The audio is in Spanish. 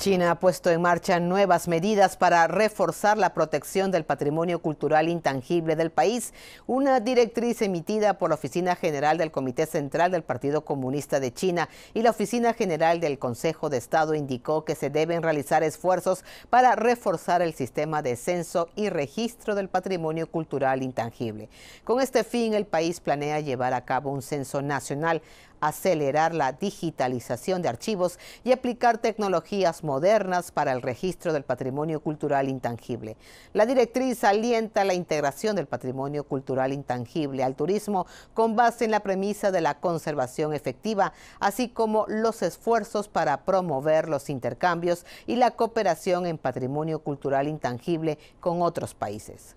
China ha puesto en marcha nuevas medidas para reforzar la protección del patrimonio cultural intangible del país, una directriz emitida por la Oficina General del Comité Central del Partido Comunista de China y la Oficina General del Consejo de Estado indicó que se deben realizar esfuerzos para reforzar el sistema de censo y registro del patrimonio cultural intangible. Con este fin, el país planea llevar a cabo un censo nacional, acelerar la digitalización de archivos y aplicar tecnologías modernas modernas para el registro del patrimonio cultural intangible. La directriz alienta la integración del patrimonio cultural intangible al turismo con base en la premisa de la conservación efectiva, así como los esfuerzos para promover los intercambios y la cooperación en patrimonio cultural intangible con otros países.